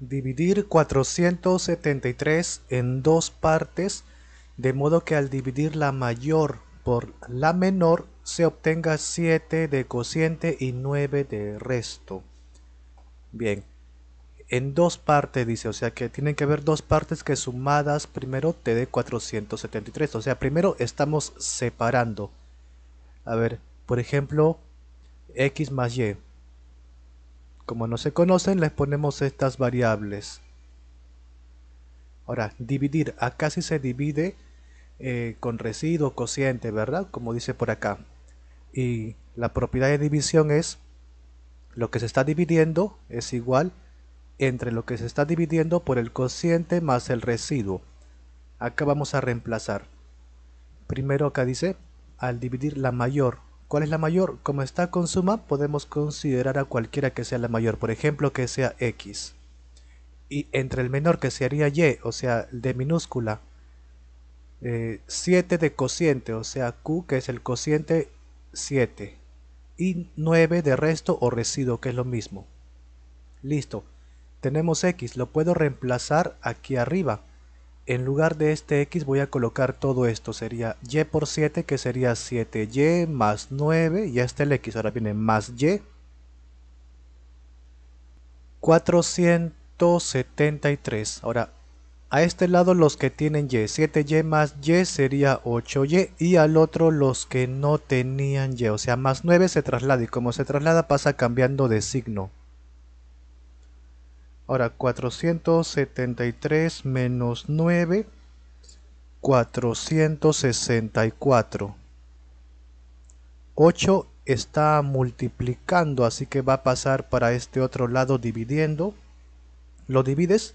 Dividir 473 en dos partes, de modo que al dividir la mayor por la menor se obtenga 7 de cociente y 9 de resto. Bien, en dos partes dice, o sea que tienen que haber dos partes que sumadas primero te dé 473. O sea, primero estamos separando. A ver, por ejemplo, x más y como no se conocen, les ponemos estas variables. Ahora, dividir. Acá sí se divide eh, con residuo cociente, ¿verdad? Como dice por acá. Y la propiedad de división es lo que se está dividiendo es igual entre lo que se está dividiendo por el cociente más el residuo. Acá vamos a reemplazar. Primero acá dice, al dividir la mayor ¿Cuál es la mayor? Como está con suma, podemos considerar a cualquiera que sea la mayor, por ejemplo, que sea x. Y entre el menor que sería y, o sea, de minúscula, 7 eh, de cociente, o sea, q que es el cociente 7. Y 9 de resto o residuo, que es lo mismo. Listo. Tenemos x, lo puedo reemplazar aquí arriba en lugar de este x voy a colocar todo esto, sería y por 7 que sería 7y más 9, Y está el x, ahora viene más y. 473, ahora a este lado los que tienen y, 7y más y sería 8y y al otro los que no tenían y, o sea más 9 se traslada y como se traslada pasa cambiando de signo. Ahora 473 menos 9, 464. 8 está multiplicando, así que va a pasar para este otro lado dividiendo. Lo divides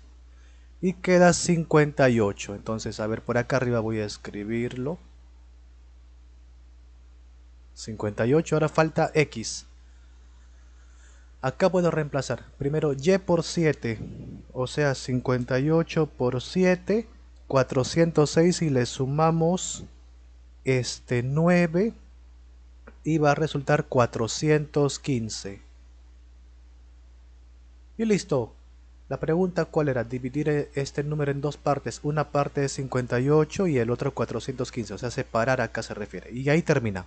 y queda 58. Entonces, a ver, por acá arriba voy a escribirlo. 58, ahora falta X. Acá puedo reemplazar primero y por 7, o sea 58 por 7, 406 y le sumamos este 9 y va a resultar 415. Y listo. La pregunta cuál era, dividir e-, este número en dos partes, una parte es 58 y el otro 415, o sea separar acá se refiere. Y ahí termina.